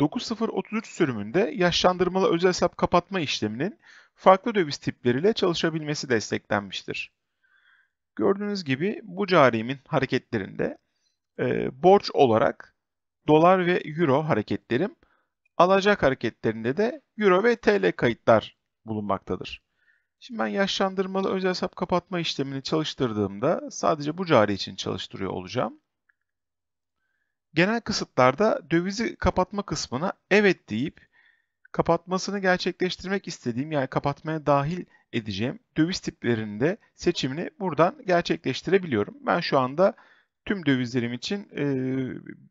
9033 sürümünde yaşlandırmalı özel hesap kapatma işleminin farklı döviz tipleriyle çalışabilmesi desteklenmiştir. Gördüğünüz gibi bu carimin hareketlerinde e, borç olarak dolar ve euro hareketlerim, alacak hareketlerinde de euro ve TL kayıtlar bulunmaktadır. Şimdi ben yaşlandırmalı özel hesap kapatma işlemini çalıştırdığımda sadece bu cari için çalıştırıyor olacağım genel kısıtlarda dövizi kapatma kısmına evet deyip kapatmasını gerçekleştirmek istediğim yani kapatmaya dahil edeceğim döviz tiplerinde seçimini buradan gerçekleştirebiliyorum. Ben şu anda tüm dövizlerim için e,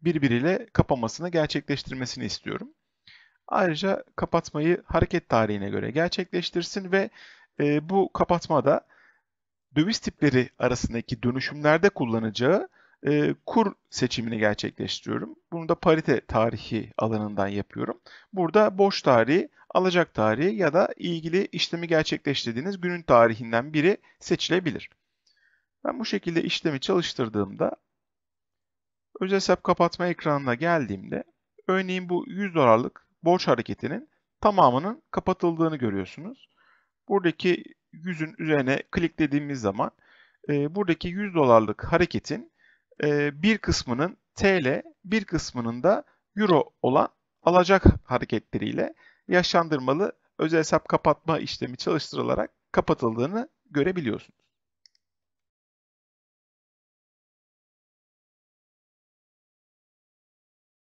birbiriyle kapamasını gerçekleştirmesini istiyorum. Ayrıca kapatmayı hareket tarihine göre gerçekleştirsin ve e, bu kapatmada döviz tipleri arasındaki dönüşümlerde kullanacağı e, kur seçimini gerçekleştiriyorum. Bunu da parite tarihi alanından yapıyorum. Burada boş tarihi, alacak tarihi ya da ilgili işlemi gerçekleştirdiğiniz günün tarihinden biri seçilebilir. Ben bu şekilde işlemi çalıştırdığımda özel hesap kapatma ekranına geldiğimde örneğin bu 100 dolarlık borç hareketinin tamamının kapatıldığını görüyorsunuz. Buradaki 100'ün üzerine kliklediğimiz zaman e, buradaki 100 dolarlık hareketin e, bir kısmının TL, bir kısmının da Euro olan alacak hareketleriyle yaşandırmalı özel hesap kapatma işlemi çalıştırılarak kapatıldığını görebiliyorsunuz.